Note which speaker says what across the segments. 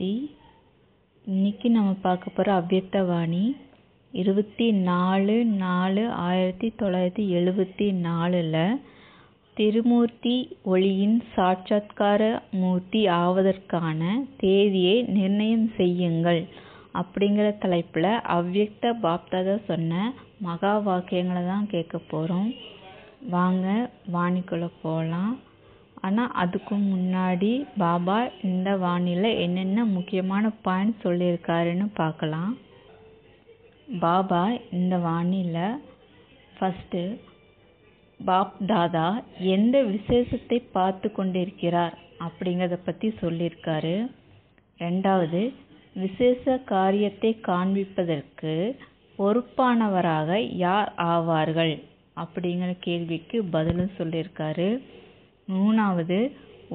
Speaker 1: பற்றி இன்றைக்கி நம்ம பார்க்க போகிற அவ்வக்தவாணி இருபத்தி நாலு நாலு ஆயிரத்தி தொள்ளாயிரத்தி எழுபத்தி நாலில் திருமூர்த்தி ஒளியின் சாட்சாத்கார மூர்த்தி ஆவதற்கான தேதியை நிர்ணயம் செய்யுங்கள் அப்படிங்கிற தலைப்பில் அவ்வக்த பாப்தாத சொன்ன மகா வாக்கியங்களை தான் கேட்க போகிறோம் வாங்க வாணிக்குள்ளே போகலாம் ஆனால் அதுக்கு முன்னாடி பாபா இந்த வானில என்னென்ன முக்கியமான பாயிண்ட் சொல்லியிருக்காருன்னு பார்க்கலாம் பாபா இந்த வானில ஃபஸ்ட்டு பாப் தாதா எந்த விசேஷத்தை பார்த்து கொண்டிருக்கிறார் அப்படிங்கிறத பற்றி சொல்லியிருக்காரு ரெண்டாவது விசேஷ காரியத்தை காண்பிப்பதற்கு பொறுப்பானவராக யார் ஆவார்கள் அப்படிங்கிற கேள்விக்கு பதிலும் சொல்லியிருக்காரு மூணாவது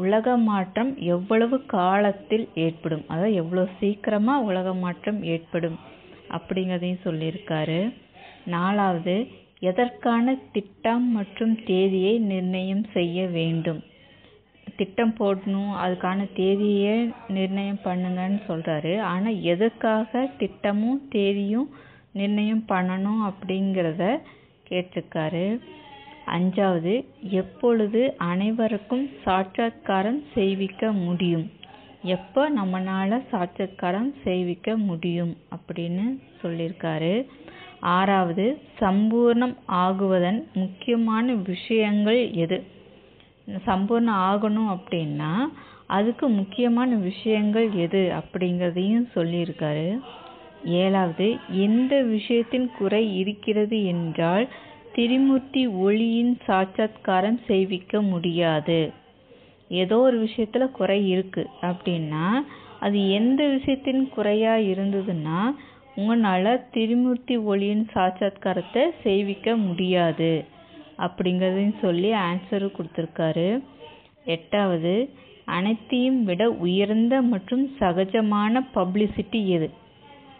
Speaker 1: உலக மாற்றம் எவ்வளவு காலத்தில் ஏற்படும் அதாவது எவ்வளோ சீக்கிரமாக உலக மாற்றம் ஏற்படும் அப்படிங்கிறதையும் சொல்லியிருக்காரு நாலாவது எதற்கான திட்டம் மற்றும் தேதியை நிர்ணயம் செய்ய வேண்டும் திட்டம் போடணும் அதுக்கான தேதியை நிர்ணயம் பண்ணுங்கன்னு சொல்கிறாரு ஆனால் எதுக்காக திட்டமும் தேதியும் நிர்ணயம் பண்ணணும் அப்படிங்கிறத கேட்டிருக்காரு அஞ்சாவது எப்பொழுது அனைவருக்கும் சாட்சாத்காரம் செய்விக்க முடியும் எப்போ நம்மளால் சாட்சாத்காரம் செய்விக்க முடியும் அப்படின்னு சொல்லியிருக்காரு ஆறாவது சம்பூர்ணம் ஆகுவதன் முக்கியமான விஷயங்கள் எது சம்பூர்ணம் ஆகணும் அப்படின்னா அதுக்கு முக்கியமான விஷயங்கள் எது அப்படிங்கிறதையும் சொல்லியிருக்காரு ஏழாவது எந்த விஷயத்தின் குறை இருக்கிறது என்றால் திரிமூர்த்தி ஒளியின் சாட்சாத்காரம் செய்விக்க முடியாது ஏதோ ஒரு விஷயத்தில் குறை இருக்குது அப்படின்னா அது எந்த விஷயத்தின் குறையாக இருந்ததுன்னா உங்களால் திரிமூர்த்தி ஒளியின் சாட்சாத்காரத்தை செய்விக்க முடியாது அப்படிங்கிறதையும் சொல்லி ஆன்சரும் கொடுத்துருக்காரு எட்டாவது அனைத்தையும் விட உயர்ந்த மற்றும் சகஜமான பப்ளிசிட்டி எது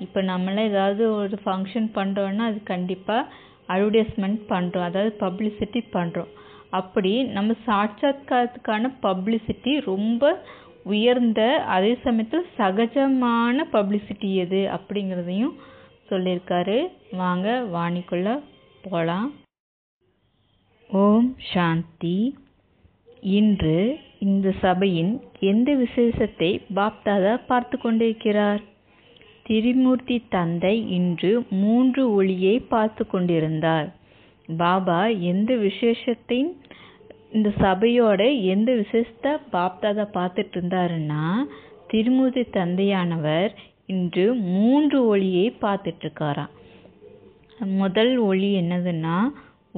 Speaker 1: இப்போ நம்மளாம் ஏதாவது ஒரு ஃபங்க்ஷன் பண்ணுறோன்னா அது கண்டிப்பாக அட்வர்டைஸ்மெண்ட் பண்ணுறோம் அதாவது பப்ளிசிட்டி பண்ணுறோம் அப்படி நம்ம சாட்சாத்காரத்துக்கான பப்ளிசிட்டி ரொம்ப உயர்ந்த அதே சமயத்தில் சகஜமான பப்ளிசிட்டி எது அப்படிங்கிறதையும் சொல்லியிருக்காரு வாங்க வாணிக்குள்ளே போகலாம் ஓம் சாந்தி இன்று இந்த சபையின் எந்த விசேஷத்தை பாப்தாதா பார்த்து கொண்டிருக்கிறார் திரிமூர்த்தி தந்தை இன்று மூன்று ஒளியை பார்த்து கொண்டிருந்தார் பாபா எந்த விசேஷத்தையும் இந்த சபையோட எந்த விசேஷத்தை பாப்தாதா பார்த்துட்டு இருந்தாருன்னா திருமூர்த்தி தந்தையானவர் இன்று மூன்று ஒளியை பார்த்துட்டு இருக்காராம் முதல் ஒளி என்னதுன்னா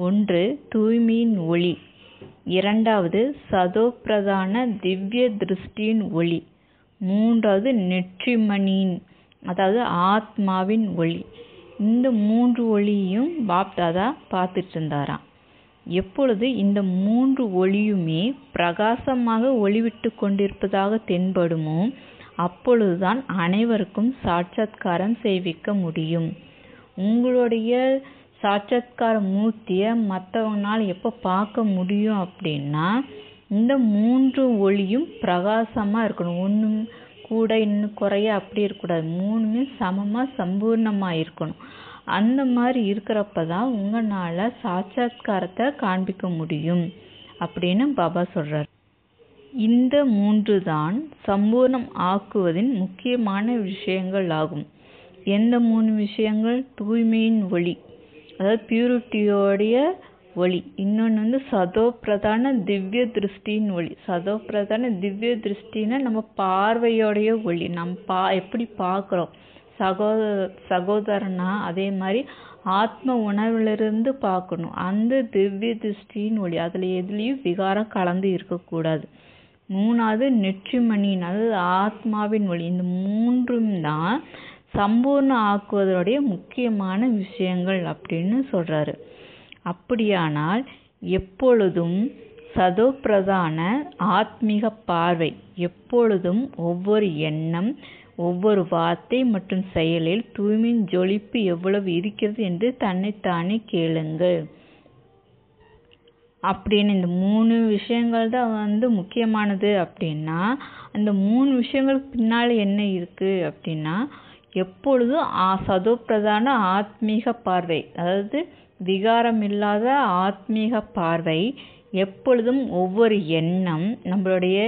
Speaker 1: ஒன்று தூய்மையின் ஒளி இரண்டாவது சதோப்பிரதான திவ்ய திருஷ்டியின் ஒளி மூன்றாவது நெற்றிமணியின் அதாவது ஆத்மாவின் ஒளி இந்த மூன்று ஒளியும் பாப்தாதா பார்த்துட்டு இருந்தாராம் எப்பொழுது இந்த மூன்று ஒளியுமே பிரகாசமாக ஒளிவிட்டு கொண்டிருப்பதாக தென்படுமோ அப்பொழுதுதான் அனைவருக்கும் சாட்சாத்காரம் செய்விக்க முடியும் உங்களுடைய சாட்சாத்கார மூர்த்தியை மற்றவங்களால் எப்போ பார்க்க முடியும் அப்படின்னா இந்த மூன்று ஒளியும் பிரகாசமாக இருக்கணும் ஒன்று கூட இன்னும் குறைய அப்படி இருக்கக்கூடாது மூணுமே சமமாக சம்பூர்ணமாக இருக்கணும் அந்த மாதிரி இருக்கிறப்ப தான் உங்களால் சாட்சாத்காரத்தை காண்பிக்க முடியும் அப்படின்னு பாபா சொல்கிறார் இந்த மூன்று தான் சம்பூர்ணம் ஆக்குவதின் முக்கியமான விஷயங்கள் ஆகும் எந்த மூணு விஷயங்கள் தூய்மையின் ஒளி அதாவது பியூரிட்டியோடைய ஒளி இன்னொன்று வந்து சதோ பிரதான திவ்ய திருஷ்டின்னு ஒளி சதோ பிரதான திவ்ய திருஷ்டின்னா நம்ம பார்வையோடைய ஒளி நம் பா எப்படி பார்க்குறோம் சகோ சகோதரனா அதே மாதிரி ஆத்ம உணவிலிருந்து பார்க்கணும் அந்த திவ்ய திருஷ்டின்னு ஒளி அதில் எதுலேயும் விகாரம் கலந்து இருக்கக்கூடாது மூணாவது நெற்றிமணின் அது ஆத்மாவின் ஒளி இந்த மூன்றும் தான் சம்பூர்ணம் ஆக்குவதனுடைய முக்கியமான விஷயங்கள் அப்படின்னு சொல்கிறாரு அப்படியானால் எப்பொழுதும் சதோப்பிரதான ஆத்மீக பார்வை எப்பொழுதும் ஒவ்வொரு எண்ணம் ஒவ்வொரு வார்த்தை மற்றும் செயலில் தூய்மையின் ஜொலிப்பு எவ்வளவு இருக்கிறது என்று தன்னைத்தானே கேளுங்கள் அப்படின்னு இந்த மூணு விஷயங்கள் தான் வந்து முக்கியமானது அப்படின்னா அந்த மூணு விஷயங்களுக்கு பின்னால் என்ன இருக்குது அப்படின்னா எப்பொழுதும் சதோப்பிரதான ஆத்மீக பார்வை அதாவது விகாரமில்லாத ஆத்மீக பார்வை எப்பொழுதும் ஒவ்வொரு எண்ணம் நம்மளுடைய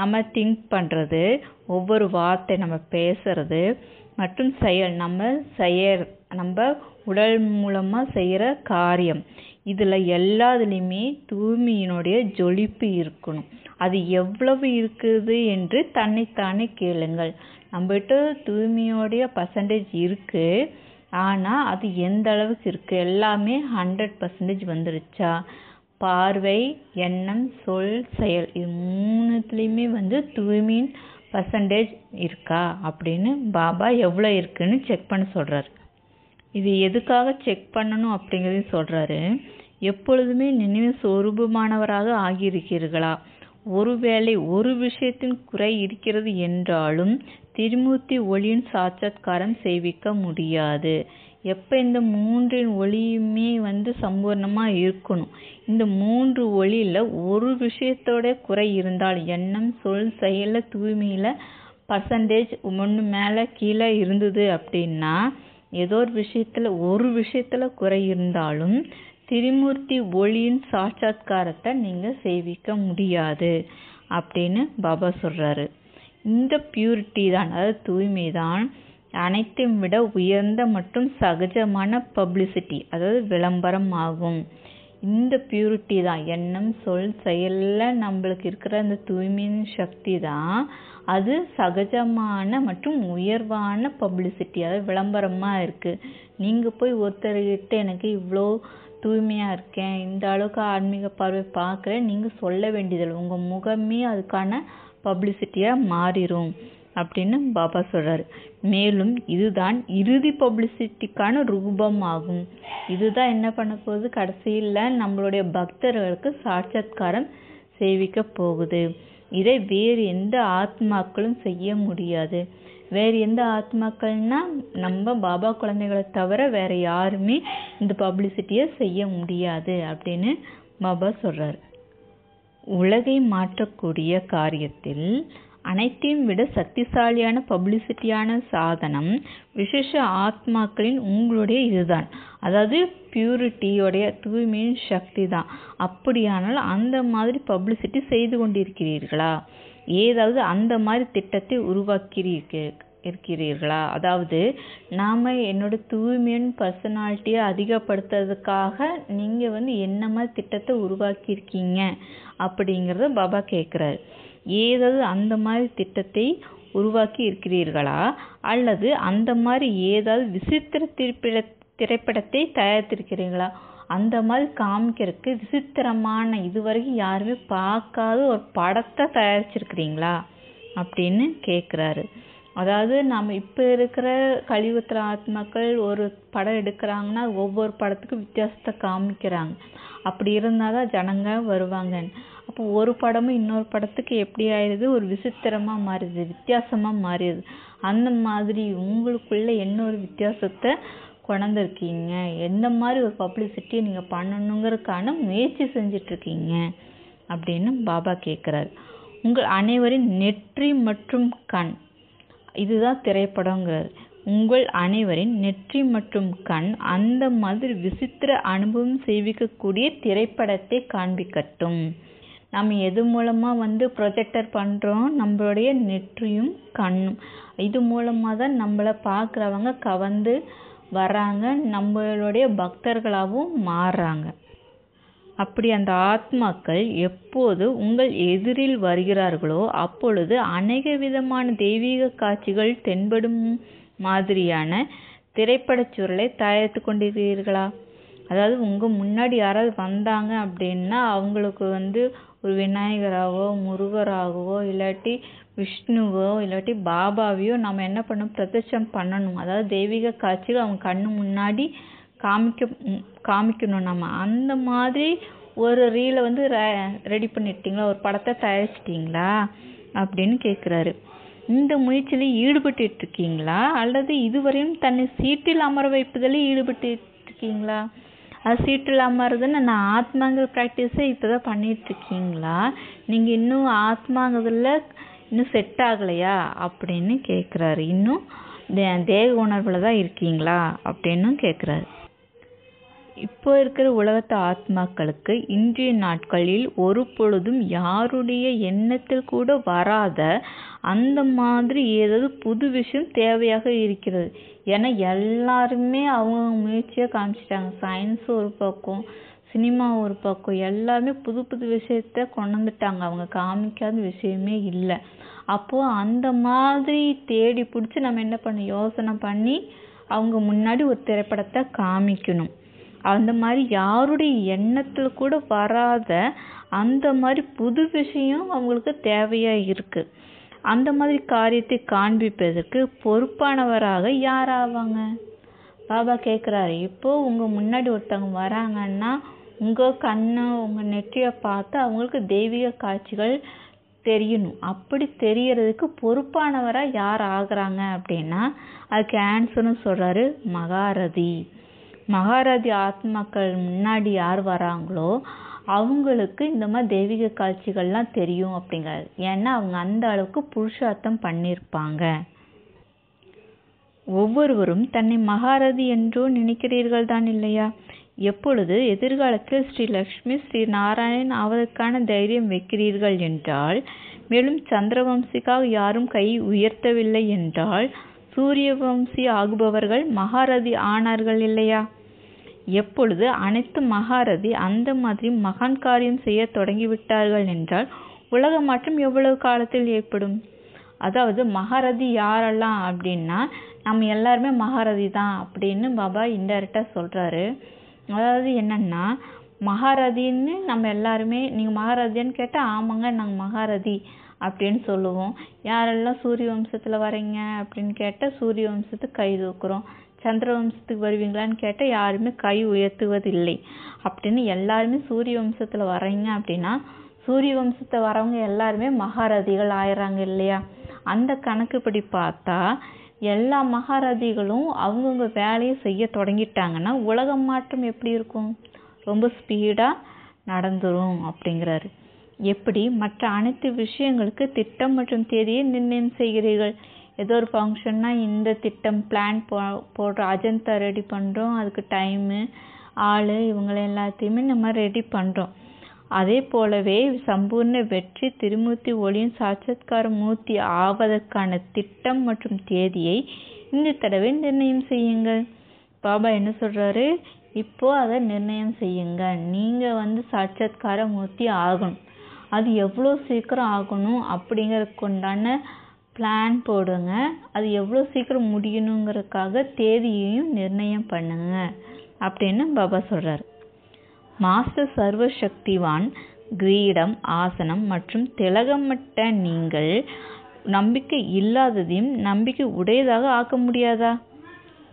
Speaker 1: நம்ம திங்க் பண்ணுறது ஒவ்வொரு வார்த்தை நம்ம பேசுகிறது மற்றும் செயல் நம்ம செயல் நம்ம உடல் மூலமாக செய்கிற காரியம் இதில் எல்லாத்துலேயுமே தூய்மையினுடைய ஜொலிப்பு இருக்கணும் அது எவ்வளவு இருக்குது என்று தன்னைத்தானே கேளுங்கள் நம்மகிட்ட தூய்மையோடைய பர்சன்டேஜ் இருக்குது ஆனால் அது எந்த அளவுக்கு இருக்குது எல்லாமே ஹண்ட்ரட் பர்சன்டேஜ் வந்துருச்சா பார்வை எண்ணம் சொல் செயல் இது மூணுத்துலேயுமே வந்து தூய்மின் பர்சன்டேஜ் இருக்கா அப்படின்னு பாபா எவ்வளோ இருக்குன்னு செக் பண்ண சொல்கிறாரு இது எதுக்காக செக் பண்ணணும் அப்படிங்கிறதையும் சொல்கிறாரு எப்பொழுதுமே நினைவு சொரூபமானவராக ஆகியிருக்கிறீர்களா ஒருவேளை ஒரு விஷயத்தின் குறை இருக்கிறது என்றாலும் திருமூர்த்தி ஒளியின் சாட்சாத்காரம் செய்விக்க முடியாது எப்போ இந்த மூன்றின் ஒளியுமே வந்து சம்பூர்ணமாக இருக்கணும் இந்த மூன்று ஒளியில் ஒரு விஷயத்தோட குறை இருந்தால் எண்ணம் சொல் செயலில் தூய்மையில் பர்சன்டேஜ் ஒன்று மேலே கீழே இருந்தது அப்படின்னா ஏதோ ஒரு விஷயத்தில் ஒரு விஷயத்தில் குறை இருந்தாலும் திரிமூர்த்தி ஒளியின் சாட்சாத்காரத்தை நீங்கள் செய்விக்க முடியாது அப்படின்னு பாபா சொல்கிறாரு இந்த பியூரிட்டி தான் அதாவது தூய்மை தான் அனைத்தையும் விட உயர்ந்த மற்றும் சகஜமான பப்ளிசிட்டி அதாவது விளம்பரம் ஆகும் இந்த பியூரிட்டி தான் எண்ணம் சொல் செயலில் நம்மளுக்கு இருக்கிற அந்த தூய்மையின் சக்தி தான் அது சகஜமான மற்றும் உயர்வான பப்ளிசிட்டி அதாவது விளம்பரமாக இருக்குது நீங்கள் போய் ஒருத்தர்கிட்ட எனக்கு இவ்வளோ தூய்மையாக இருக்கேன் இந்த அளவுக்கு ஆன்மீக பார்வை பார்க்குறேன் நீங்கள் சொல்ல வேண்டியதில்லை உங்கள் முகமே அதுக்கான பப்ளிசிட்டியாக மாறிடும் அப்படின்னு பாபா சொல்கிறார் மேலும் இதுதான் இறுதி பப்ளிசிட்டிக்கான ஆகும் இதுதான் என்ன பண்ண போகுது கடைசியில் நம்மளுடைய பக்தர்களுக்கு சாட்சாத்காரம் செய்விக்க போகுது இதை வேறு எந்த ஆத்மாக்களும் செய்ய முடியாது வேறு எந்த ஆத்மாக்கள்னால் நம்ம பாபா குழந்தைகளை தவிர வேறு யாருமே இந்த பப்ளிசிட்டியை செய்ய முடியாது அப்படின்னு பாபா சொல்கிறார் உலகை மாற்றக்கூடிய காரியத்தில் அனைத்தையும் விட சக்திசாலியான பப்ளிசிட்டியான சாதனம் விசேஷ ஆத்மாக்களின் உங்களுடைய இதுதான் அதாவது பியூரிட்டியோடைய தூய்மையின் சக்தி தான் அப்படியானால் அந்த மாதிரி பப்ளிசிட்டி செய்து கொண்டிருக்கிறீர்களா ஏதாவது அந்த மாதிரி திட்டத்தை உருவாக்கிறீர்கள் இருக்கிறீர்களா அதாவது நாம் என்னோட தூய்மையின் பர்சனாலிட்டியை அதிகப்படுத்துறதுக்காக நீங்கள் வந்து என்ன மாதிரி திட்டத்தை உருவாக்கியிருக்கீங்க அப்படிங்கிறத பாபா கேட்குறாரு ஏதாவது அந்த மாதிரி திட்டத்தை உருவாக்கி இருக்கிறீர்களா அல்லது அந்த மாதிரி ஏதாவது விசித்திர திரைப்பட திரைப்படத்தை தயாரித்திருக்கிறீங்களா அந்த மாதிரி காமிக்கிறதுக்கு விசித்திரமான இதுவரைக்கும் யாருமே பார்க்காத ஒரு படத்தை தயாரிச்சிருக்கிறீங்களா அப்படின்னு கேட்குறாரு அதாவது நம்ம இப்போ இருக்கிற கலியுகத்தில் ஆத்மாக்கள் ஒரு படம் எடுக்கிறாங்கன்னா ஒவ்வொரு படத்துக்கும் வித்தியாசத்தை காமிக்கிறாங்க அப்படி இருந்தால் தான் ஜனங்க வருவாங்க அப்போ ஒரு படமும் இன்னொரு படத்துக்கு எப்படி ஆயிடுது ஒரு விசித்திரமாக மாறிடுது வித்தியாசமாக மாறிடுது அந்த மாதிரி உங்களுக்குள்ளே என்ன ஒரு வித்தியாசத்தை கொண்டிருக்கீங்க எந்த மாதிரி ஒரு பப்ளிசிட்டியை நீங்கள் பண்ணணுங்கிறதுக்கான முயற்சி செஞ்சிட்ருக்கீங்க அப்படின்னு பாபா கேட்குறாரு உங்கள் அனைவரின் நெற்றி மற்றும் கண் இதுதான் திரைப்படங்கிறது உங்கள் அனைவரின் நெற்றி மற்றும் கண் அந்த மாதிரி விசித்திர அனுபவம் செய்விக்கக்கூடிய திரைப்படத்தை காண்பிக்கட்டும் நம்ம எது மூலமாக வந்து ப்ரொஜெக்டர் பண்ணுறோம் நம்மளுடைய நெற்றியும் கண்ணும் இது மூலமாக தான் நம்மளை பார்க்குறவங்க கவர்ந்து வர்றாங்க நம்மளுடைய பக்தர்களாகவும் மாறுறாங்க அப்படி அந்த ஆத்மாக்கள் எப்போது உங்கள் எதிரில் வருகிறார்களோ அப்பொழுது அநேக விதமான தெய்வீக காட்சிகள் தென்படும் மாதிரியான திரைப்படச் சுருளை தயாரித்து கொண்டிருக்கிறீர்களா அதாவது உங்கள் முன்னாடி யாராவது வந்தாங்க அப்படின்னா அவங்களுக்கு வந்து ஒரு விநாயகராகவோ முருகராகவோ இல்லாட்டி விஷ்ணுவோ இல்லாட்டி பாபாவையோ நம்ம என்ன பண்ணணும் பிரதட்சம் பண்ணணும் அதாவது தெய்வீக காட்சிகள் அவங்க கண்ணு முன்னாடி காமிக்க காமிக்கணும் நம்ம அந்த மாதிரி ஒரு ரீலை வந்து ரெடி பண்ணிட்டீங்களா ஒரு படத்தை தயாரிச்சிட்டிங்களா அப்படின்னு கேட்குறாரு இந்த முயற்சியில் ஈடுபட்டு இருக்கீங்களா அல்லது இதுவரையும் தன்னை சீட்டில் அமர வைப்பதில் ஈடுபட்டு இருக்கீங்களா அது சீட்டில் அமர்றதுன்னு நான் ஆத்மாங்கிற ப்ராக்டிஸை இப்போ தான் பண்ணிகிட்டு இருக்கீங்களா நீங்கள் இன்னும் ஆத்மாங்கிறதுல இன்னும் செட் ஆகலையா அப்படின்னு கேட்குறாரு இன்னும் தேக உணர்வில் தான் இருக்கீங்களா அப்படின்னு கேட்குறாரு இப்போ இருக்கிற உலகத்து ஆத்மாக்களுக்கு இன்றைய நாட்களில் ஒரு பொழுதும் யாருடைய எண்ணத்தில் கூட வராத அந்த மாதிரி ஏதாவது புது விஷயம் தேவையாக இருக்கிறது ஏன்னா எல்லாருமே அவங்கவுங்க முயற்சியாக காமிச்சிட்டாங்க சயின்ஸ் ஒரு பக்கம் சினிமா ஒரு பக்கம் எல்லாமே புது புது விஷயத்த கொண்டு வந்துட்டாங்க அவங்க காமிக்காத விஷயமே இல்லை அப்போது அந்த மாதிரி தேடி பிடிச்சி நம்ம என்ன பண்ணணும் யோசனை பண்ணி அவங்க முன்னாடி ஒரு திரைப்படத்தை காமிக்கணும் அந்த மாதிரி யாருடைய எண்ணத்தில் கூட வராத அந்த மாதிரி புது விஷயம் அவங்களுக்கு தேவையாக இருக்குது அந்த மாதிரி காரியத்தை காண்பிப்பதற்கு பொறுப்பானவராக யார் ஆவாங்க பாபா கேட்குறாரு இப்போது உங்கள் முன்னாடி ஒருத்தவங்க வராங்கன்னா உங்கள் கண்ணை உங்கள் நெற்றியை பார்த்து அவங்களுக்கு தெய்வீக காட்சிகள் தெரியணும் அப்படி தெரியறதுக்கு பொறுப்பானவராக யார் ஆகிறாங்க அப்படின்னா அதுக்கு ஆன்சர்னு சொல்கிறாரு மகாரதி மகாராஜி ஆத்மாக்கள் முன்னாடி யார் வராங்களோ அவங்களுக்கு இந்த மாதிரி தெய்வீக காட்சிகள்லாம் தெரியும் அப்படிங்கிறது ஏன்னா அவங்க அந்த அளவுக்கு புருஷார்த்தம் பண்ணியிருப்பாங்க ஒவ்வொருவரும் தன்னை மகாரதி என்றோ நினைக்கிறீர்கள் தான் இல்லையா எப்பொழுது எதிர்காலத்தில் ஸ்ரீ லக்ஷ்மி ஸ்ரீ நாராயணன் ஆவதற்கான தைரியம் வைக்கிறீர்கள் என்றால் மேலும் சந்திரவம்சிக்காக யாரும் கை உயர்த்தவில்லை என்றால் சூரியவம்சி ஆகுபவர்கள் மகாரதி ஆனார்கள் இல்லையா எப்பொழுது அனைத்து மகாரதி அந்த மாதிரி மகான் காரியம் செய்ய தொடங்கிவிட்டார்கள் என்றால் உலக மாற்றம் எவ்வளவு காலத்தில் ஏற்படும் அதாவது மகாரதி யாரெல்லாம் அப்படின்னா நம்ம எல்லாருமே மகாரதி தான் அப்படின்னு பாபா இன்டைரக்டாக சொல்கிறாரு அதாவது என்னென்னா மகாரதின்னு நம்ம எல்லாருமே நீங்கள் மகாரதின்னு கேட்டால் ஆமாங்க நாங்கள் மகாரதி அப்படின்னு சொல்லுவோம் யாரெல்லாம் சூரிய வம்சத்தில் வரீங்க அப்படின்னு கேட்டால் சூரிய வம்சத்துக்கு கை தூக்குறோம் சந்திர வம்சத்துக்கு வருவீங்களான்னு கேட்டால் யாருமே கை உயர்த்துவதில்லை அப்படின்னு எல்லாருமே சூரிய வம்சத்தில் வரீங்க அப்படின்னா சூரிய வம்சத்தை வரவங்க எல்லாருமே மகாரதிகள் ஆயிடுறாங்க இல்லையா அந்த கணக்குப்படி பார்த்தா எல்லா மகாரதிகளும் அவங்கவுங்க வேலையை செய்ய தொடங்கிட்டாங்கன்னா உலகம் மாற்றம் எப்படி இருக்கும் ரொம்ப ஸ்பீடாக நடந்துரும் அப்படிங்கிறாரு எப்படி மற்ற அனைத்து விஷயங்களுக்கு திட்டம் மற்றும் தேதியை நிர்ணயம் செய்கிறீர்கள் ஏதோ ஒரு ஃபங்க்ஷன்னா இந்த திட்டம் பிளான் போ போடுறோம் அஜெண்டா ரெடி பண்ணுறோம் அதுக்கு டைமு ஆள் இவங்களை எல்லாத்தையுமே நம்ம ரெடி பண்ணுறோம் அதே போலவே சம்பூர்ண வெற்றி திருமூர்த்தி ஒளியும் சாட்சாத்கார மூர்த்தி ஆவதற்கான திட்டம் மற்றும் தேதியை இந்த தடவை நிர்ணயம் செய்யுங்கள் பாபா என்ன சொல்கிறாரு இப்போது அதை நிர்ணயம் செய்யுங்க நீங்கள் வந்து சாட்சத்கார மூர்த்தி ஆகணும் அது எவ்வளோ சீக்கிரம் ஆகணும் அப்படிங்கிறதுக்கு உண்டான பிளான் போடுங்க அது எவ்வளோ சீக்கிரம் முடியணுங்கிறதுக்காக தேதியையும் நிர்ணயம் பண்ணுங்க அப்படின்னு பாபா சொல்கிறார் மாஸ்டர் சர்வ சக்திவான் கிரீடம் ஆசனம் மற்றும் திலகமிட்ட நீங்கள் நம்பிக்கை இல்லாததையும் நம்பிக்கை உடையதாக ஆக்க முடியாதா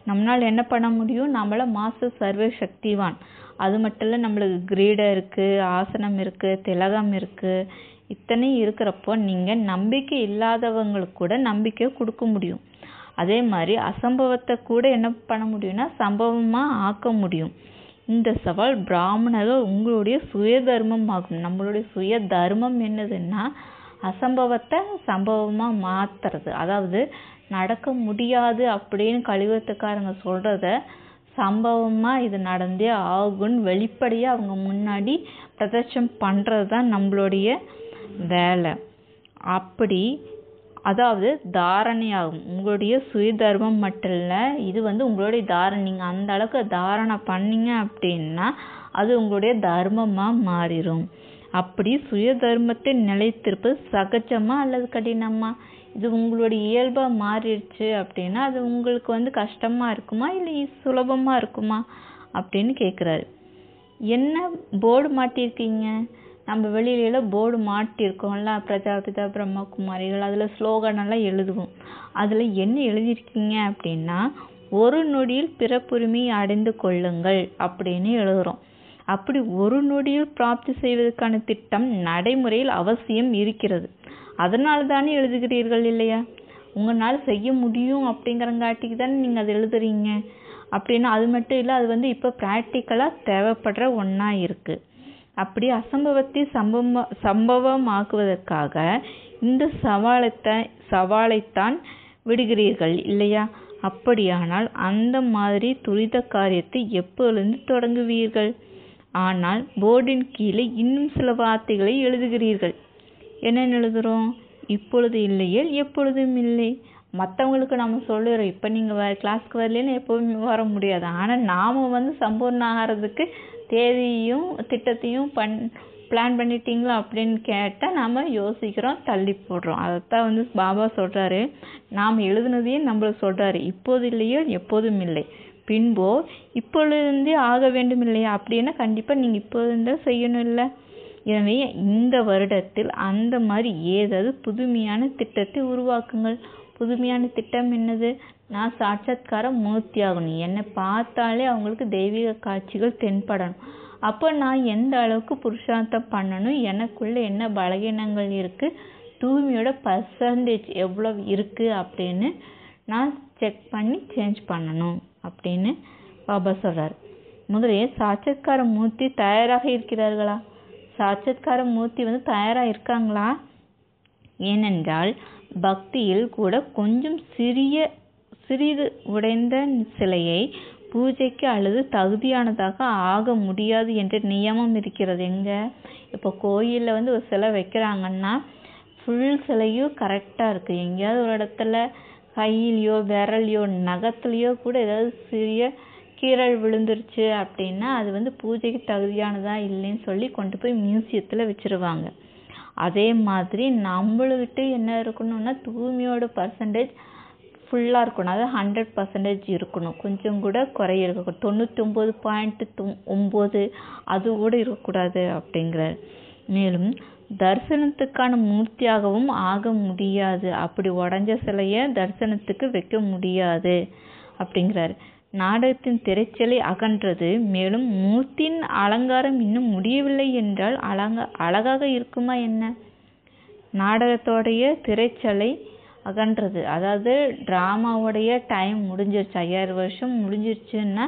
Speaker 1: நம்மளால் என்ன பண்ண முடியும் நம்மளை மாஸ்டர் சர்வ சக்திவான் அது மட்டும் இல்லை நம்மளுக்கு கிரீடம் இருக்குது ஆசனம் இருக்குது திலகம் இருக்குது இத்தனை இருக்கிறப்போ நீங்கள் நம்பிக்கை இல்லாதவங்களுக்கு கூட நம்பிக்கை கொடுக்க முடியும் அதே மாதிரி அசம்பவத்தை கூட என்ன பண்ண முடியும்னா சம்பவமாக ஆக்க முடியும் இந்த சவால் பிராமணர்கள் உங்களுடைய சுய தர்மம் ஆகும் நம்மளுடைய சுய தர்மம் என்னதுன்னா அசம்பவத்தை சம்பவமாக மாற்றுறது அதாவது நடக்க முடியாது அப்படின்னு கழிவத்துக்காரங்க சொல்கிறத சம்பவமாக இது நடந்தே ஆகும்னு வெளிப்படையாக அவங்க முன்னாடி பிரதர்ஷம் பண்ணுறது தான் நம்மளுடைய வேலை அப்படி அதாவது தாரணையாகும் உங்களுடைய சுயதர்மம் மட்டும் இல்லை இது வந்து உங்களுடைய தாரணை நீங்கள் அந்த அளவுக்கு தாரணை பண்ணீங்க அப்படின்னா அது உங்களுடைய தர்மமாக மாறிடும் அப்படி சுயதர்மத்தை நிலைத்திருப்பது சகஜமாக அல்லது கடினமாக இது உங்களுடைய இயல்பாக மாறிடுச்சு அப்படின்னா அது உங்களுக்கு வந்து கஷ்டமாக இருக்குமா இல்லை சுலபமாக இருக்குமா அப்படின்னு கேட்குறாரு என்ன போர்டு மாட்டியிருக்கீங்க நம்ம எல்லாம் போர்டு மாட்டியிருக்கோம்ல பிரஜாபிதா பிரம்மகுமாரிகள் அதில் ஸ்லோகனெல்லாம் எழுதுவோம் அதில் என்ன எழுதியிருக்கீங்க அப்படின்னா ஒரு நொடியில் பிறப்புரிமை அடைந்து கொள்ளுங்கள் அப்படின்னு எழுதுகிறோம் அப்படி ஒரு நொடியில் பிராப்தி செய்வதற்கான திட்டம் நடைமுறையில் அவசியம் இருக்கிறது அதனால தானே எழுதுகிறீர்கள் இல்லையா உங்களால் செய்ய முடியும் அப்படிங்கிறங்காட்டிக்கு தானே நீங்கள் அதை எழுதுறீங்க அப்படின்னா அது மட்டும் இல்லை அது வந்து இப்போ ப்ராக்டிக்கலாக தேவைப்படுற ஒன்றா இருக்குது அப்படி அசம்பவத்தை சம்பவ சம்பவமாக்குவதற்காக இந்த சவாலத்தை சவாலைத்தான் விடுகிறீர்கள் இல்லையா அப்படியானால் அந்த மாதிரி துரித காரியத்தை எப்பொழுது தொடங்குவீர்கள் ஆனால் போர்டின் கீழே இன்னும் சில வார்த்தைகளை எழுதுகிறீர்கள் என்ன எழுதுகிறோம் இப்பொழுது இல்லையேல் எப்பொழுதும் இல்லை மற்றவங்களுக்கு நம்ம சொல்லுறோம் இப்போ நீங்கள் வ கிளாஸ்க்கு வரலன்னு எப்போவுமே வர முடியாது ஆனால் நாம் வந்து சம்பூர்ணம் ஆகிறதுக்கு தேதியும் திட்டத்தையும் பண் பிளான் பண்ணிட்டீங்களா அப்படின்னு கேட்டால் நாம் யோசிக்கிறோம் தள்ளி போடுறோம் அதைத்தான் வந்து பாபா சொல்கிறாரு நாம் எழுதுனதையும் நம்மளுக்கு சொல்கிறாரு இப்போது இல்லையோ எப்போதும் இல்லை பின்போ இப்பொழுது ஆக வேண்டும் இல்லையா அப்படின்னா கண்டிப்பாக நீங்கள் இப்போது இருந்தால் செய்யணும் இல்லை எனவே இந்த வருடத்தில் அந்த மாதிரி ஏதாவது புதுமையான திட்டத்தை உருவாக்குங்கள் புதுமையான திட்டம் என்னது நான் சாட்சாத்கார மூர்த்தி ஆகணும் என்னை பார்த்தாலே அவங்களுக்கு தெய்வீக காட்சிகள் தென்படணும் அப்போ நான் எந்த அளவுக்கு புருஷார்த்தம் பண்ணணும் எனக்குள்ளே என்ன பலகீனங்கள் இருக்குது தூய்மையோட பர்சன்டேஜ் எவ்வளோ இருக்குது அப்படின்னு நான் செக் பண்ணி சேஞ்ச் பண்ணணும் அப்படின்னு பாபா சொல்கிறார் முதலே சாட்சாத்கார மூர்த்தி தயாராக இருக்கிறார்களா சாட்சத்கார மூர்த்தி வந்து தயாராக இருக்காங்களா ஏனென்றால் பக்தியில் கூட கொஞ்சம் சிறிய சிறிது உடைந்த சிலையை பூஜைக்கு அல்லது தகுதியானதாக ஆக முடியாது என்ற நியமம் இருக்கிறது எங்கே இப்போ கோயிலில் வந்து ஒரு சிலை வைக்கிறாங்கன்னா ஃபுல் சிலையும் கரெக்டாக இருக்குது எங்கேயாவது ஒரு இடத்துல கையிலையோ விரல்லையோ நகத்துலேயோ கூட ஏதாவது சிறிய கீரல் விழுந்துருச்சு அப்படின்னா அது வந்து பூஜைக்கு தகுதியானதா இல்லைன்னு சொல்லி கொண்டு போய் மியூசியத்தில் வச்சுருவாங்க அதே மாதிரி நம்மளுக்கிட்ட என்ன இருக்கணும்னா தூய்மையோட பர்சன்டேஜ் ஃபுல்லாக இருக்கணும் அதாவது ஹண்ட்ரட் பர்சன்டேஜ் இருக்கணும் கொஞ்சம் கூட குறைய இருக்கக்கூடாது பாயிண்ட் பாயிண்ட்டு ஒம்பது அது கூட இருக்கக்கூடாது அப்படிங்கிறார் மேலும் தரிசனத்துக்கான மூர்த்தியாகவும் ஆக முடியாது அப்படி உடஞ்ச சிலையை தரிசனத்துக்கு வைக்க முடியாது அப்படிங்கிறாரு நாடகத்தின் திரைச்சலை அகன்றது மேலும் மூர்த்தியின் அலங்காரம் இன்னும் முடியவில்லை என்றால் அலங்க அழகாக இருக்குமா என்ன நாடகத்தோடைய திரைச்சலை அகன்றது அதாவது டிராமாவுடைய டைம் முடிஞ்சிருச்சு ஐயாயிரம் வருஷம் முடிஞ்சிருச்சுன்னா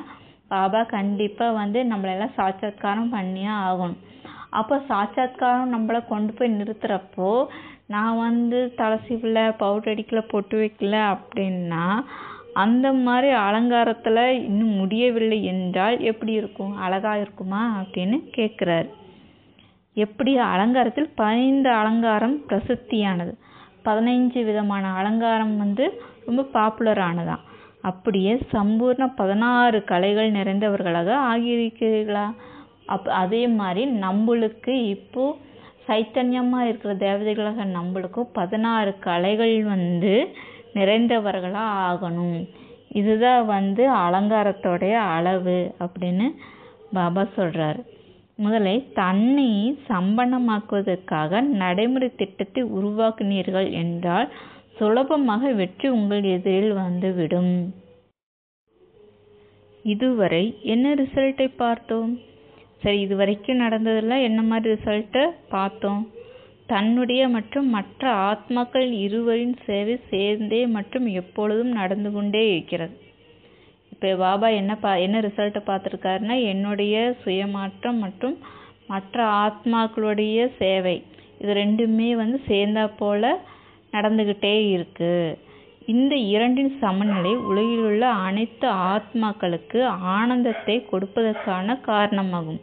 Speaker 1: பாபா கண்டிப்பாக வந்து நம்மளெல்லாம் சாட்சாத்காரம் பண்ணியே ஆகணும் அப்போ சாட்சாத்காரம் நம்மளை கொண்டு போய் நிறுத்துறப்போ நான் வந்து தலசிவில் பவுடர் அடிக்கல பொட்டு வைக்கல அப்படின்னா அந்த மாதிரி அலங்காரத்தில் இன்னும் முடியவில்லை என்றால் எப்படி இருக்கும் அழகாக இருக்குமா அப்படின்னு கேட்குறாரு எப்படி அலங்காரத்தில் பதினைந்து அலங்காரம் பிரசித்தியானது பதினைஞ்சு விதமான அலங்காரம் வந்து ரொம்ப பாப்புலரானதான் அப்படியே சம்பூர்ண பதினாறு கலைகள் நிறைந்தவர்களாக ஆகியிருக்கிறீர்களா அப் அதே மாதிரி நம்மளுக்கு இப்போது சைத்தன்யமாக இருக்கிற தேவதைகளாக நம்மளுக்கும் பதினாறு கலைகள் வந்து நிறைந்தவர்களாக ஆகணும் இதுதான் வந்து அலங்காரத்தோடைய அளவு அப்படின்னு பாபா சொல்கிறார் முதலில் தன்னை சம்பனமாக்குவதற்காக நடைமுறை திட்டத்தை உருவாக்குனீர்கள் என்றால் சுலபமாக வெற்றி உங்கள் எதிரில் வந்துவிடும் இதுவரை என்ன ரிசல்ட்டை பார்த்தோம் சரி இதுவரைக்கும் நடந்ததில் என்ன மாதிரி ரிசல்ட்டை பார்த்தோம் தன்னுடைய மற்றும் மற்ற ஆத்மாக்கள் இருவரின் சேவை சேர்ந்தே மற்றும் எப்பொழுதும் நடந்து கொண்டே இருக்கிறது இப்போ பாபா என்ன பா என்ன ரிசல்ட்டை பார்த்துருக்காருன்னா என்னுடைய சுயமாற்றம் மற்றும் மற்ற ஆத்மாக்களுடைய சேவை இது ரெண்டுமே வந்து சேர்ந்தா போல் நடந்துக்கிட்டே இருக்குது இந்த இரண்டின் சமநிலை உலகிலுள்ள அனைத்து ஆத்மாக்களுக்கு ஆனந்தத்தை கொடுப்பதற்கான காரணமாகும்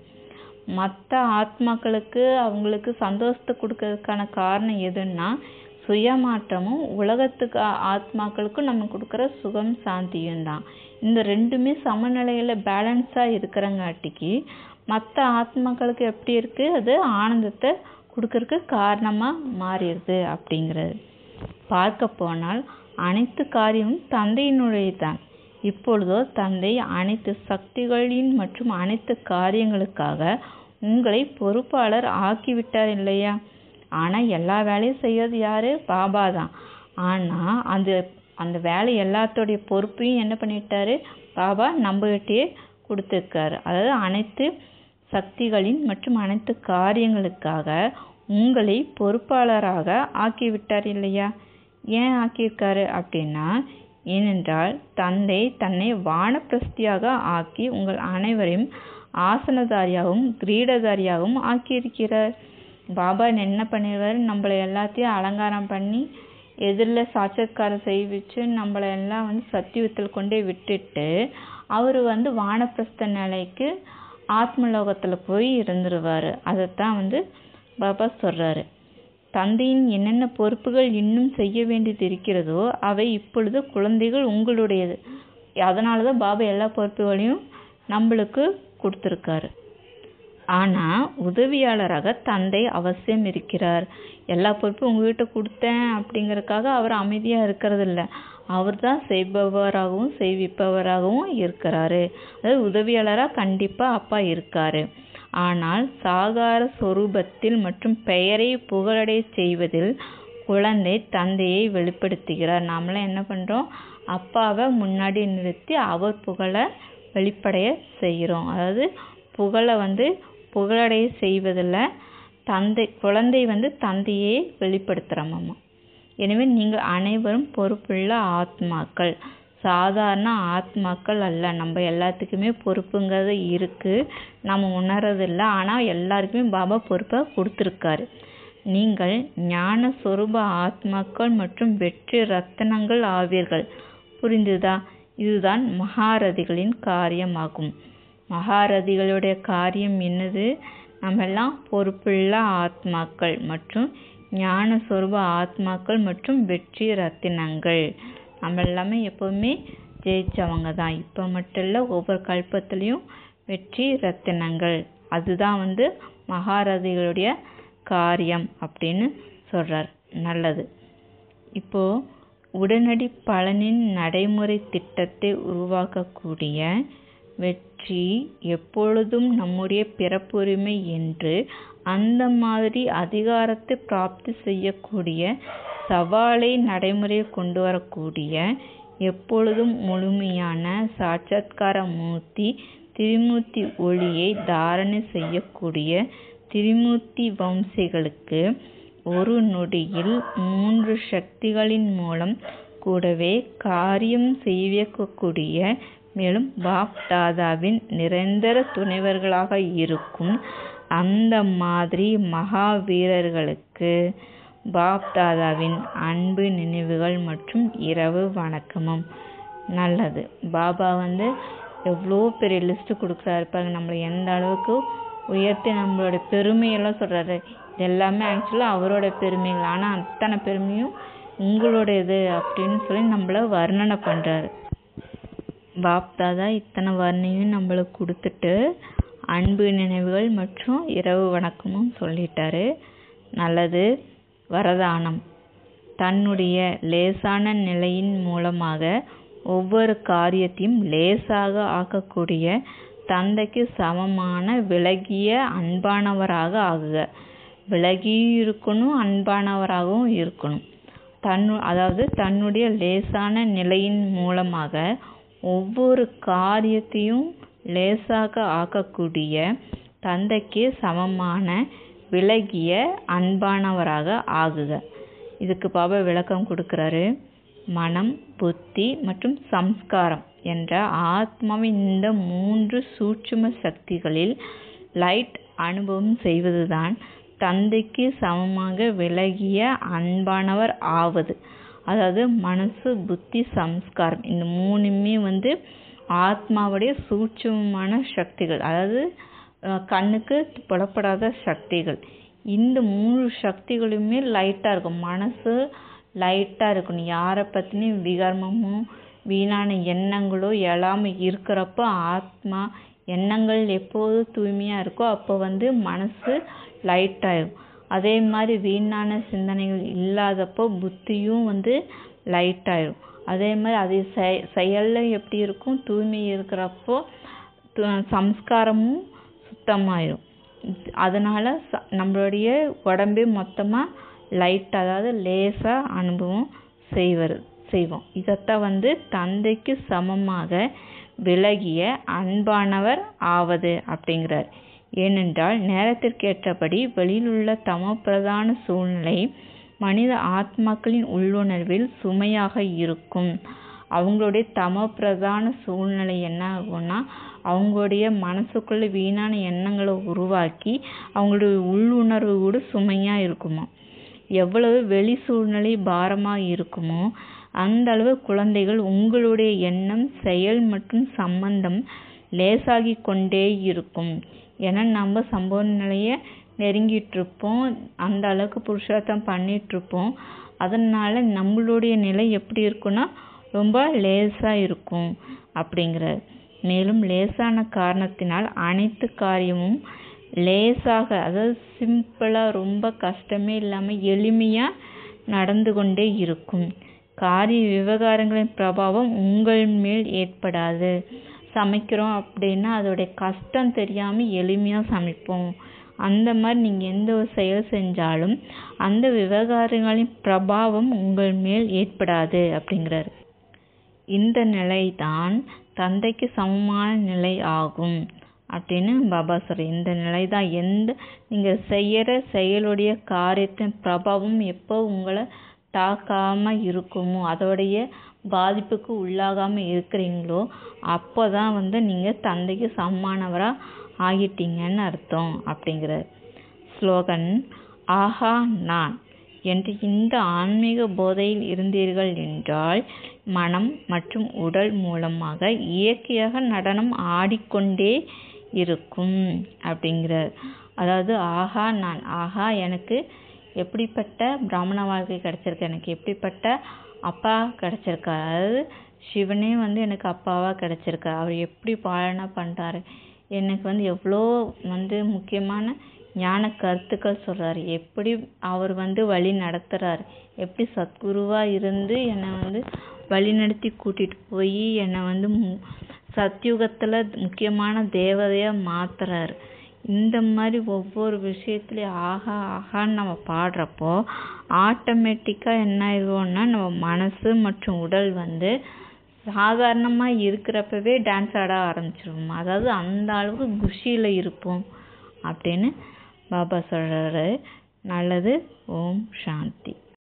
Speaker 1: மற்ற ஆத்மாக்களுக்கு அவங்களுக்கு சந்தோஷத்தை கொடுக்கறதுக்கான காரணம் எதுன்னா சுயமாற்றமும் உலகத்துக்கு ஆத்மாக்களுக்கும் நம்ம கொடுக்குற சுகம் சாந்தியும் தான் இந்த ரெண்டுமே சமநிலையில் பேலன்ஸாக இருக்கிறங்காட்டிக்கு மற்ற ஆத்மாக்களுக்கு எப்படி இருக்குது அது ஆனந்தத்தை கொடுக்கறக்கு காரணமாக மாறிடுது அப்படிங்கிறது பார்க்க போனால் அனைத்து காரியமும் தந்தையினுடைய தான் இப்பொழுதோ தந்தை அனைத்து சக்திகளின் மற்றும் அனைத்து காரியங்களுக்காக உங்களை பொறுப்பாளர் ஆக்கிவிட்டார் இல்லையா ஆனால் எல்லா வேலையும் செய்யறது யார் பாபா தான் ஆனால் அந்த அந்த வேலை எல்லாத்தோடைய பொறுப்பையும் என்ன பண்ணிட்டாரு பாபா நம்மகிட்டயே கொடுத்துருக்காரு அதாவது அனைத்து சக்திகளின் மற்றும் அனைத்து காரியங்களுக்காக உங்களை பொறுப்பாளராக ஆக்கிவிட்டார் இல்லையா ஏன் ஆக்கியிருக்காரு அப்படின்னா ஏனென்றால் தந்தை தன்னை வானப்பிரஸ்தியாக ஆக்கி உங்கள் அனைவரையும் ஆசனதாரியாகவும் கிரீடதாரியாகவும் ஆக்கியிருக்கிறார் பாபா என்ன பண்ணிடுவார் நம்மளை எல்லாத்தையும் அலங்காரம் பண்ணி எதிரில் சாட்சத்காரம் செய்விச்சு நம்மளை எல்லாம் வந்து சத்தியத்தில் கொண்டே விட்டுட்டு அவர் வந்து வானப்பிரஸ்த நிலைக்கு ஆத்மலோகத்தில் போய் இருந்துருவார் அதைத்தான் வந்து பாபா சொல்கிறாரு தந்தையின் என்னென்ன பொறுப்புகள் இன்னும் செய்ய வேண்டியது இருக்கிறதோ அவை இப்பொழுது குழந்தைகள் உங்களுடையது அதனால தான் பாபா எல்லா பொறுப்புகளையும் நம்மளுக்கு கொடுத்துருக்காரு ஆனால் உதவியாளராக தந்தை அவசியம் இருக்கிறார் எல்லா பொறுப்பும் உங்ககிட்ட கொடுத்தேன் அப்படிங்கிறதுக்காக அவர் அமைதியாக இருக்கிறதில்ல அவர் தான் செய்பவராகவும் செய்விப்பவராகவும் இருக்கிறாரு அதாவது உதவியாளராக கண்டிப்பாக அப்பா இருக்கார் ஆனால் சாகார சொரூபத்தில் மற்றும் பெயரை புகழடைய செய்வதில் குழந்தை தந்தையை வெளிப்படுத்துகிறார் நாமளாம் என்ன பண்ணுறோம் அப்பாவை முன்னாடி நிறுத்தி அவர் புகழ வெளிப்படைய செய்கிறோம் அதாவது புகழை வந்து புகழடைய செய்வதில் தந்தை குழந்தை வந்து தந்தையே வெளிப்படுத்துகிறாமாம்மா எனவே நீங்கள் அனைவரும் பொறுப்புள்ள ஆத்மாக்கள் சாதாரண ஆத்மாக்கள் அல்ல நம்ம எல்லாத்துக்குமே பொறுப்புங்கிறது இருக்குது நம்ம இல்லை ஆனால் எல்லாருக்குமே பாபா பொறுப்பை கொடுத்துருக்காரு நீங்கள் ஞான சொரூப ஆத்மாக்கள் மற்றும் வெற்றி ரத்தனங்கள் ஆவீர்கள் புரிந்துதா இதுதான் மகாரதிகளின் காரியமாகும் மகாரதிகளுடைய காரியம் என்னது நம்மெல்லாம் பொறுப்புள்ள ஆத்மாக்கள் மற்றும் ஞான ஆத்மாக்கள் மற்றும் வெற்றி ரத்தினங்கள் நம்ம எல்லாமே எப்போவுமே ஜெயிச்சவங்க தான் இப்போ மட்டும் இல்லை ஒவ்வொரு கல்பத்துலேயும் வெற்றி ரத்தினங்கள் அதுதான் வந்து மகாரதிகளுடைய காரியம் அப்படின்னு சொல்கிறார் நல்லது இப்போது உடனடி பலனின் நடைமுறை திட்டத்தை உருவாக்கக்கூடிய வெற்றி எப்பொழுதும் நம்முடைய பிறப்புரிமை என்று அந்த மாதிரி அதிகாரத்தை பிராப்தி செய்யக்கூடிய சவாலை நடைமுறையை கொண்டு வரக்கூடிய எப்பொழுதும் முழுமையான சாட்சாத்கார மூர்த்தி திரிமூர்த்தி ஒளியை தாரணை செய்யக்கூடிய திரிமூர்த்தி வம்சிகளுக்கு ஒரு நொடியில் மூன்று சக்திகளின் மூலம் கூடவே காரியம் செய்விக்கக்கூடிய மேலும் பாப்தாதாவின் நிரந்தர துணைவர்களாக இருக்கும் அந்த மாதிரி மகாவீரர்களுக்கு பாப் பாப்தாதாவின் அன்பு நினைவுகள் மற்றும் இரவு வணக்கமும் நல்லது பாபா வந்து எவ்வளோ பெரிய லிஸ்ட்டு கொடுக்குறாரு பாருங்க நம்மளை எந்த அளவுக்கு உயர்த்தி நம்மளோட பெருமையெல்லாம் சொல்கிறாரு எல்லாமே ஆக்சுவலாக அவரோட பெருமைகள் ஆனால் அத்தனை பெருமையும் உங்களோடது இது அப்படின்னு சொல்லி நம்மள வர்ணனை பண்ணுறாரு பாப்தாதா இத்தனை வர்ணையும் நம்மளுக்கு கொடுத்துட்டு அன்பு நினைவுகள் மற்றும் இரவு வணக்கமும் சொல்லிட்டாரு நல்லது வரதானம் தன்னுடைய லேசான நிலையின் மூலமாக ஒவ்வொரு காரியத்தையும் லேசாக ஆக்கக்கூடிய தந்தைக்கு சமமான விலகிய அன்பானவராக ஆகுக விலகியும் இருக்கணும் அன்பானவராகவும் இருக்கணும் தன்னு அதாவது தன்னுடைய லேசான நிலையின் மூலமாக ஒவ்வொரு காரியத்தையும் லேசாக ஆக்கக்கூடிய தந்தைக்கு சமமான விலகிய அன்பானவராக ஆகுக இதுக்கு பாபா விளக்கம் கொடுக்குறாரு மனம் புத்தி மற்றும் சம்ஸ்காரம் என்ற ஆத்மாவின் இந்த மூன்று சூட்சும சக்திகளில் லைட் அனுபவம் செய்வதுதான் தந்தைக்கு சமமாக விலகிய அன்பானவர் ஆவது அதாவது மனசு புத்தி சம்ஸ்காரம் இந்த மூணுமே வந்து ஆத்மாவுடைய சூட்சமான சக்திகள் அதாவது கண்ணுக்கு புலப்படாத சக்திகள் இந்த மூணு சக்திகளுமே லைட்டாக இருக்கும் மனசு லைட்டாக இருக்கணும் யாரை பற்றின விகர்மமும் வீணான எண்ணங்களோ எல்லாமே இருக்கிறப்போ ஆத்மா எண்ணங்கள் எப்போது தூய்மையாக இருக்கோ அப்போ வந்து மனசு லைட் ஆயிடும் அதே மாதிரி வீணான சிந்தனைகள் இல்லாதப்போ புத்தியும் வந்து லைட் ஆயிடும் அதே மாதிரி அது செ செயலில் எப்படி இருக்கும் தூய்மை இருக்கிறப்போ சம்ஸ்காரமும் சுத்தமாயிடும் அதனால் ச நம்மளுடைய உடம்பே மொத்தமாக லைட் அதாவது லேசாக அனுபவம் செய்வர் செய்வோம் இதைத்தான் வந்து தந்தைக்கு சமமாக விலகிய அன்பானவர் ஆவது அப்படிங்கிறார் ஏனென்றால் நேரத்திற்கேற்றபடி வெளியிலுள்ள பிரதான சூழ்நிலை மனித ஆத்மாக்களின் உள்ளுணர்வில் சுமையாக இருக்கும் அவங்களுடைய தம பிரதான சூழ்நிலை என்ன ஆகும்னா அவங்களுடைய மனசுக்குள்ளே வீணான எண்ணங்களை உருவாக்கி அவங்களுடைய உள்ளுணர்வு கூட சுமையாக இருக்குமா எவ்வளவு வெளி சூழ்நிலை பாரமாக இருக்குமோ அந்த அளவு குழந்தைகள் உங்களுடைய எண்ணம் செயல் மற்றும் சம்பந்தம் லேசாகி கொண்டே இருக்கும் ஏன்னா நம்ம சம்பவ நிலையை இருப்போம் அந்த அளவுக்கு புருஷார்த்தம் பண்ணிகிட்ருப்போம் அதனால் நம்மளுடைய நிலை எப்படி இருக்குன்னா ரொம்ப லேசாக இருக்கும் அப்படிங்கிறார் மேலும் லேசான காரணத்தினால் அனைத்து காரியமும் லேசாக அதாவது சிம்பிளாக ரொம்ப கஷ்டமே இல்லாமல் எளிமையாக நடந்து கொண்டே இருக்கும் காரிய விவகாரங்களின் பிரபாவம் உங்கள் மேல் ஏற்படாது சமைக்கிறோம் அப்படின்னா அதோடைய கஷ்டம் தெரியாமல் எளிமையாக சமைப்போம் அந்த மாதிரி நீங்கள் எந்த ஒரு செயல் செஞ்சாலும் அந்த விவகாரங்களின் பிரபாவம் உங்கள் மேல் ஏற்படாது அப்படிங்கிறார் இந்த நிலை தான் தந்தைக்கு சமமான நிலை ஆகும் அப்படின்னு பாபா சொல்ற இந்த நிலை தான் எந்த நீங்கள் செய்கிற செயலுடைய காரியத்தின் பிரபாவம் எப்போ உங்களை தாக்காமல் இருக்குமோ அதோடைய பாதிப்புக்கு உள்ளாகாமல் இருக்கிறீங்களோ அப்போ தான் வந்து நீங்கள் தந்தைக்கு சமமானவராக ஆகிட்டீங்கன்னு அர்த்தம் அப்படிங்கிற ஸ்லோகன் ஆஹா நான் என்று இந்த ஆன்மீக போதையில் இருந்தீர்கள் என்றால் மனம் மற்றும் உடல் மூலமாக இயற்கையாக நடனம் ஆடிக்கொண்டே இருக்கும் அப்படிங்கிறார் அதாவது ஆஹா நான் ஆஹா எனக்கு எப்படிப்பட்ட பிராமண வாழ்க்கை கிடச்சிருக்கு எனக்கு எப்படிப்பட்ட அப்பா கிடச்சிருக்காரு அதாவது சிவனே வந்து எனக்கு அப்பாவாக கிடச்சிருக்காரு அவர் எப்படி பாலனை பண்ணுறாரு எனக்கு வந்து எவ்வளோ வந்து முக்கியமான ஞான கருத்துக்கள் சொல்கிறாரு எப்படி அவர் வந்து வழி நடத்துகிறாரு எப்படி சத்குருவாக இருந்து என்னை வந்து வழி நடத்தி கூட்டிகிட்டு போய் என்னை வந்து சத்யுகத்தில் முக்கியமான தேவதையாக மாற்றுறாரு இந்த மாதிரி ஒவ்வொரு விஷயத்துலையும் ஆகா ஆகான்னு நம்ம பாடுறப்போ ஆட்டோமேட்டிக்காக என்ன ஆயிடுவோன்னா நம்ம மனசு மற்றும் உடல் வந்து சாதாரணமாக இருக்கிறப்பவே டான்ஸ் ஆட ஆரம்பிச்சிருவோம் அதாவது அந்த அளவுக்கு குஷியில் இருப்போம் அப்படின்னு பாபா சொல்கிறாரு நல்லது ஓம் சாந்தி